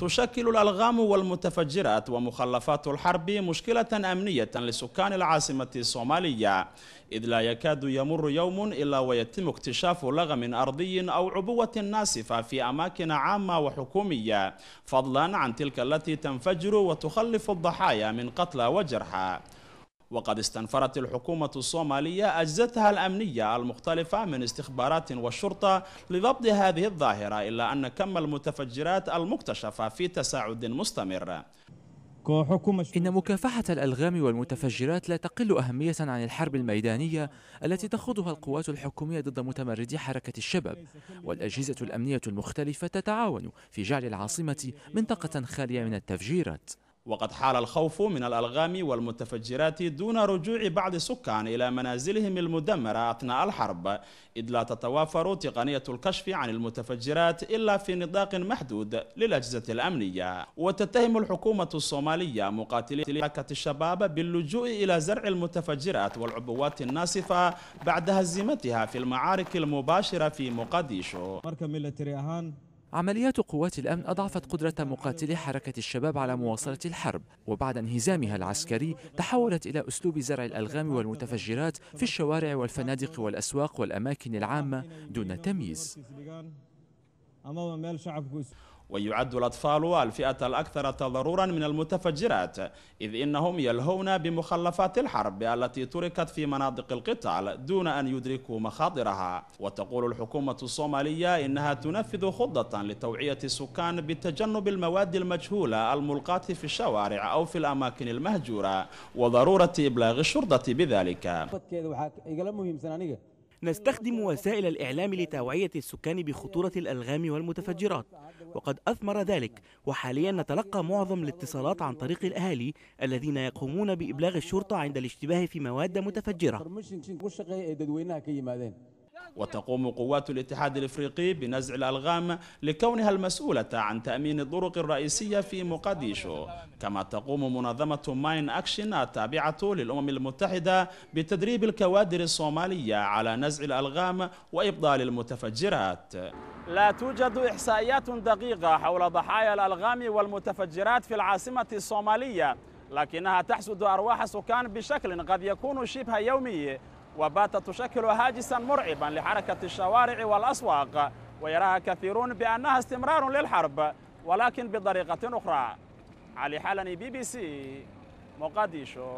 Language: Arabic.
تشكل الألغام والمتفجرات ومخلفات الحرب مشكلة أمنية لسكان العاصمة الصومالية إذ لا يكاد يمر يوم إلا ويتم اكتشاف لغم أرضي أو عبوة ناسفة في أماكن عامة وحكومية فضلا عن تلك التي تنفجر وتخلف الضحايا من قتلى وجرحى وقد استنفرت الحكومة الصومالية أجزتها الأمنية المختلفة من استخبارات والشرطة لضبط هذه الظاهرة إلا أن كم المتفجرات المكتشفة في تساعد مستمر إن مكافحة الألغام والمتفجرات لا تقل أهمية عن الحرب الميدانية التي تخوضها القوات الحكومية ضد متمردي حركة الشباب والأجهزة الأمنية المختلفة تتعاون في جعل العاصمة منطقة خالية من التفجيرات wqad xaala alkhawfu min alalgaami walmutafajiraati duuna rujuuci bacdi sukan ila manaasilihim almudamara athnaa'a alxarb id laa tatawaafaru tiqaniyat lkashfi can almutafajiraat ila fi nidaaqin maxduud liljzati alamniya watatahimu alxukuumatu الsoomaaliya muqaatilikat shabaab biاllujuu'i ila zarci almutafajiraat walcubuwaati الnaasifa bacda hazimatiha fi lmacaarik almubaashira fi muqadisho marka military ahaan عمليات قوات الأمن أضعفت قدرة مقاتلي حركة الشباب على مواصلة الحرب وبعد انهزامها العسكري تحولت إلى أسلوب زرع الألغام والمتفجرات في الشوارع والفنادق والأسواق والأماكن العامة دون تمييز amaba meel shacabku ويعد الأطفال الفئة الأكثر تضررا من المتفجرات إذ إنهم يلهون بمخلفات الحرب التي تركت في مناطق القتال دون أن يدركوا مخاطرها وتقول الحكومة الصومالية إنها تنفذ خطة لتوعية السكان بتجنب المواد المجهولة الملقاة في الشوارع أو في الأماكن المهجورة وضرورة إبلاغ الشرطة بذلك نستخدم وسائل الإعلام لتوعية السكان بخطورة الألغام والمتفجرات وقد أثمر ذلك وحاليا نتلقى معظم الاتصالات عن طريق الأهالي الذين يقومون بإبلاغ الشرطة عند الاشتباه في مواد متفجرة وتقوم قوات الاتحاد الافريقي بنزع الالغام لكونها المسؤوله عن تامين الطرق الرئيسيه في مقديشو كما تقوم منظمه ماين اكشن التابعه للامم المتحده بتدريب الكوادر الصوماليه على نزع الالغام وابطال المتفجرات لا توجد احصائيات دقيقه حول ضحايا الالغام والمتفجرات في العاصمه الصوماليه لكنها تحسد ارواح السكان بشكل قد يكون شبه يومي وباتت تشكل هاجسا مرعبا لحركة الشوارع والأسواق ويراها كثيرون بأنها استمرار للحرب ولكن بطريقة أخرى علي حالني بي بي سي مقديشو